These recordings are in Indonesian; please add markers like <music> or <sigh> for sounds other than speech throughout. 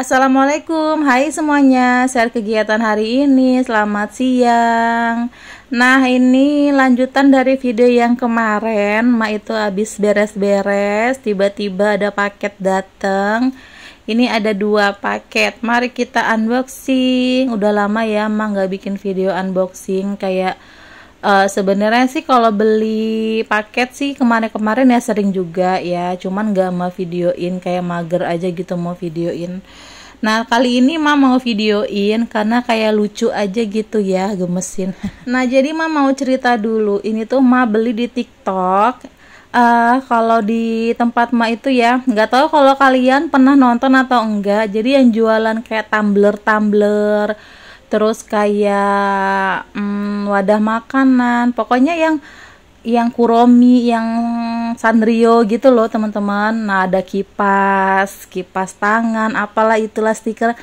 Assalamualaikum, hai semuanya, share kegiatan hari ini, selamat siang Nah ini lanjutan dari video yang kemarin, Ma itu habis beres-beres, tiba-tiba ada paket datang Ini ada dua paket, mari kita unboxing Udah lama ya ma gak bikin video unboxing kayak uh, sebenarnya sih kalau beli paket sih kemarin-kemarin ya sering juga ya cuman gak mau videoin kayak mager aja gitu mau videoin Nah kali ini mah mau videoin karena kayak lucu aja gitu ya gemesin <laughs> Nah jadi mah mau cerita dulu ini tuh mah beli di tiktok uh, Kalau di tempat Ma itu ya nggak tahu kalau kalian pernah nonton atau enggak Jadi yang jualan kayak tumbler-tumbler terus kayak hmm, wadah makanan pokoknya yang yang kuromi yang sanrio gitu loh teman-teman nah ada kipas kipas tangan apalah itulah stiker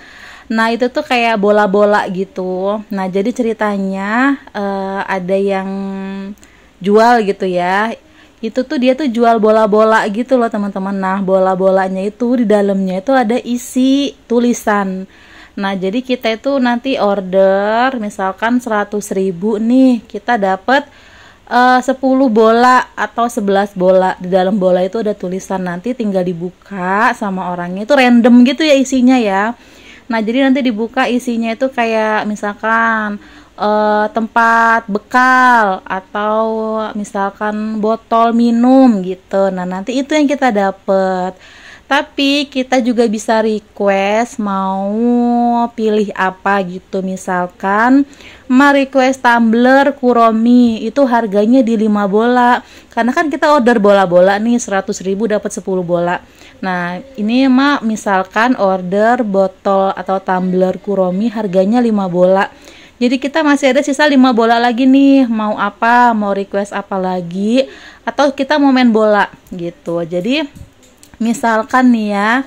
nah itu tuh kayak bola-bola gitu nah jadi ceritanya uh, ada yang jual gitu ya itu tuh dia tuh jual bola-bola gitu loh teman-teman nah bola-bolanya itu di dalamnya itu ada isi tulisan Nah, jadi kita itu nanti order misalkan 100 ribu nih, kita dapat eh, uh, 10 bola atau 11 bola. Di dalam bola itu ada tulisan nanti tinggal dibuka sama orangnya itu random gitu ya isinya ya. Nah, jadi nanti dibuka isinya itu kayak misalkan uh, tempat bekal atau misalkan botol minum gitu. Nah, nanti itu yang kita dapat. Tapi kita juga bisa request mau pilih apa gitu. Misalkan ma request tumbler kuromi itu harganya di 5 bola. Karena kan kita order bola-bola nih 100 ribu dapat 10 bola. Nah ini ma misalkan order botol atau tumbler kuromi harganya 5 bola. Jadi kita masih ada sisa 5 bola lagi nih. Mau apa? Mau request apa lagi? Atau kita mau main bola gitu. Jadi misalkan nih ya uh,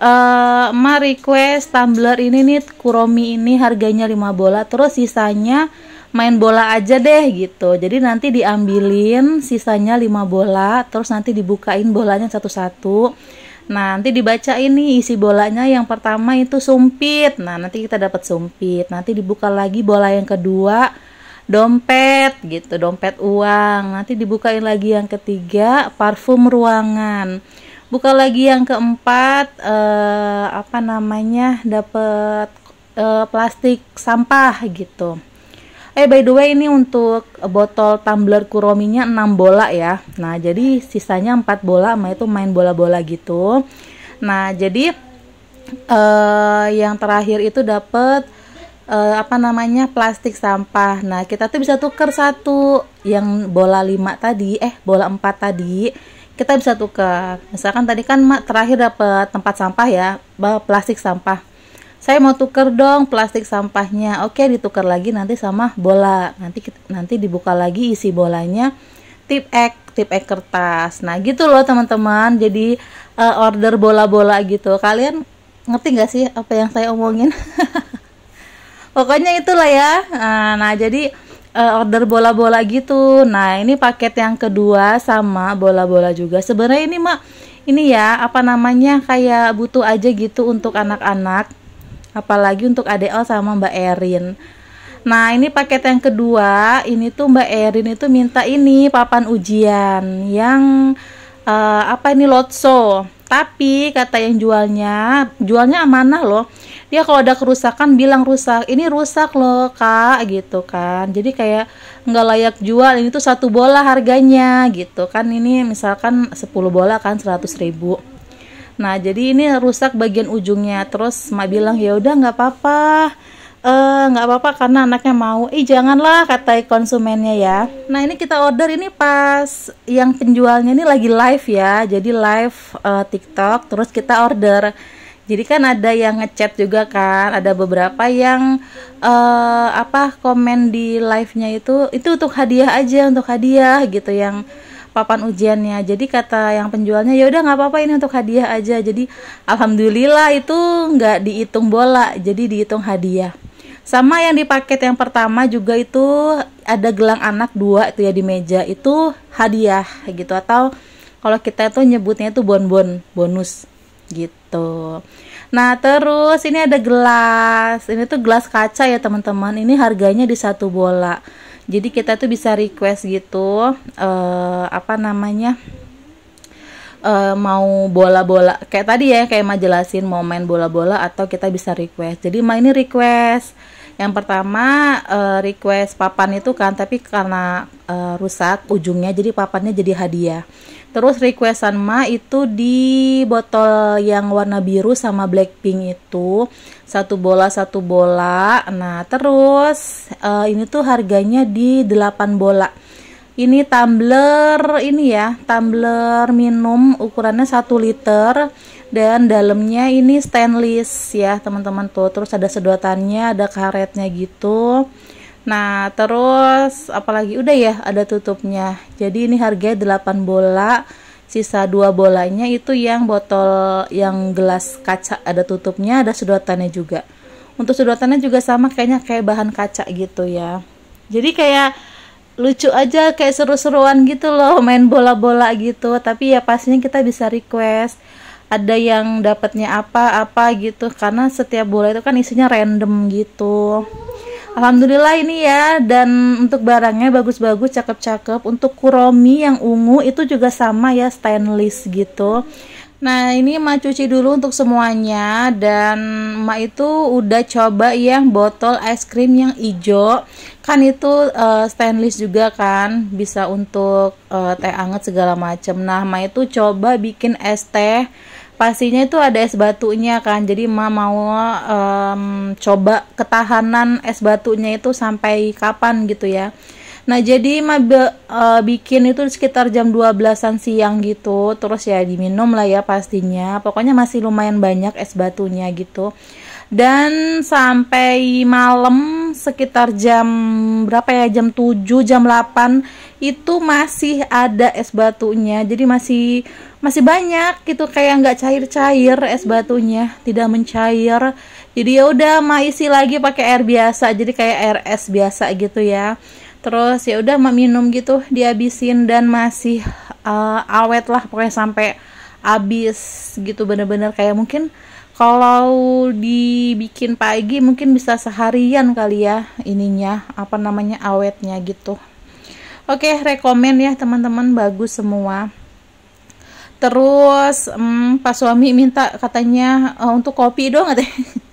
eh, ma request tumbler ini nih kuromi ini harganya 5 bola terus sisanya main bola aja deh gitu jadi nanti diambilin sisanya 5 bola terus nanti dibukain bolanya satu-satu nah nanti dibaca ini isi bolanya yang pertama itu sumpit nah nanti kita dapat sumpit nanti dibuka lagi bola yang kedua dompet gitu dompet uang nanti dibukain lagi yang ketiga parfum ruangan buka lagi yang keempat uh, apa namanya dapat uh, eh, plastik sampah gitu eh by the way ini untuk botol tumbler kurominya 6 bola ya nah jadi sisanya 4 bola sama itu main bola-bola gitu nah jadi uh, yang terakhir itu dapat uh, apa namanya plastik sampah. Nah, kita tuh bisa tuker satu yang bola 5 tadi, eh bola 4 tadi kita bisa tukar misalkan tadi kan mak terakhir dapat tempat sampah ya plastik sampah saya mau tuker dong plastik sampahnya oke ditukar lagi nanti sama bola nanti nanti dibuka lagi isi bolanya tip ek tip ek kertas nah gitu loh teman-teman jadi uh, order bola-bola gitu kalian ngerti gak sih apa yang saya omongin <laughs> pokoknya itulah ya nah, nah jadi uh, order bola-bola gitu. Nah, ini paket yang kedua sama bola-bola juga. Sebenarnya ini Mak, ini ya apa namanya kayak butuh aja gitu untuk anak-anak. Apalagi untuk ADL sama Mbak Erin. Nah, ini paket yang kedua, ini tuh Mbak Erin itu minta ini papan ujian yang uh, apa ini lotso tapi kata yang jualnya jualnya amanah loh dia kalau ada kerusakan bilang rusak ini rusak loh kak gitu kan jadi kayak nggak layak jual ini tuh satu bola harganya gitu kan ini misalkan 10 bola kan 100 ribu nah jadi ini rusak bagian ujungnya terus mak bilang ya udah nggak apa-apa Eh, nggak apa-apa karena anaknya mau ih janganlah kata konsumennya ya nah ini kita order ini pas yang penjualnya ini lagi live ya jadi live uh, TikTok terus kita order jadi kan ada yang ngechat juga kan ada beberapa yang uh, apa komen di live-nya itu itu untuk hadiah aja untuk hadiah gitu yang papan ujiannya jadi kata yang penjualnya ya udah nggak apa-apa ini untuk hadiah aja jadi alhamdulillah itu nggak dihitung bola jadi dihitung hadiah sama yang di paket yang pertama juga itu ada gelang anak dua itu ya di meja itu hadiah gitu atau kalau kita itu nyebutnya itu bonbon bonus gitu nah terus ini ada gelas ini tuh gelas kaca ya teman-teman ini harganya di satu bola jadi kita tuh bisa request gitu uh, apa namanya uh, mau bola-bola kayak tadi ya kayak jelasin mau main bola-bola atau kita bisa request jadi mah ini request yang pertama uh, request papan itu kan tapi karena uh, rusak ujungnya jadi papannya jadi hadiah terus requestan ma itu di botol yang warna biru sama blackpink itu satu bola satu bola nah terus uh, ini tuh harganya di 8 bola ini tumbler ini ya tumbler minum ukurannya 1 liter dan dalamnya ini stainless ya teman-teman tuh terus ada sedotannya ada karetnya gitu nah terus apalagi udah ya ada tutupnya jadi ini harga 8 bola sisa dua bolanya itu yang botol yang gelas kaca ada tutupnya ada sedotannya juga untuk sedotannya juga sama kayaknya kayak bahan kaca gitu ya jadi kayak lucu aja kayak seru-seruan gitu loh main bola-bola gitu tapi ya pastinya kita bisa request ada yang dapatnya apa-apa gitu karena setiap bola itu kan isinya random gitu Alhamdulillah ini ya dan untuk barangnya bagus-bagus cakep-cakep untuk kuromi yang ungu itu juga sama ya stainless gitu Nah ini emak cuci dulu untuk semuanya dan emak itu udah coba yang botol es krim yang hijau kan itu uh, stainless juga kan bisa untuk uh, teh anget segala macem. Nah emak itu coba bikin es teh pastinya itu ada es batunya kan jadi emak mau um, coba ketahanan es batunya itu sampai kapan gitu ya. Nah, jadi Ma uh, bikin itu sekitar jam 12-an siang gitu. Terus ya diminum lah ya pastinya. Pokoknya masih lumayan banyak es batunya gitu. Dan sampai malam sekitar jam berapa ya? Jam 7, jam 8 itu masih ada es batunya. Jadi masih masih banyak gitu kayak nggak cair-cair es batunya tidak mencair jadi ya udah ma isi lagi pakai air biasa jadi kayak air es biasa gitu ya terus ya udah minum gitu dihabisin dan masih uh, awet lah pokoknya sampai habis gitu bener-bener kayak mungkin kalau dibikin pagi mungkin bisa seharian kali ya ininya apa namanya awetnya gitu oke rekomen ya teman-teman bagus semua terus hmm, pak suami minta katanya uh, untuk kopi doang katanya <laughs>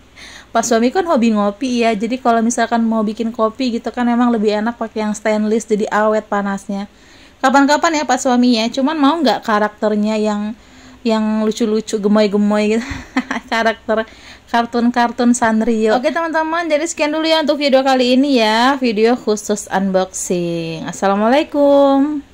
pas suami kan hobi ngopi ya jadi kalau misalkan mau bikin kopi gitu kan memang lebih enak pakai yang stainless jadi awet panasnya kapan-kapan ya pas ya, cuman mau nggak karakternya yang yang lucu-lucu gemoy-gemoy gitu <laughs> karakter kartun-kartun Sanrio oke teman-teman jadi sekian dulu ya untuk video kali ini ya video khusus unboxing assalamualaikum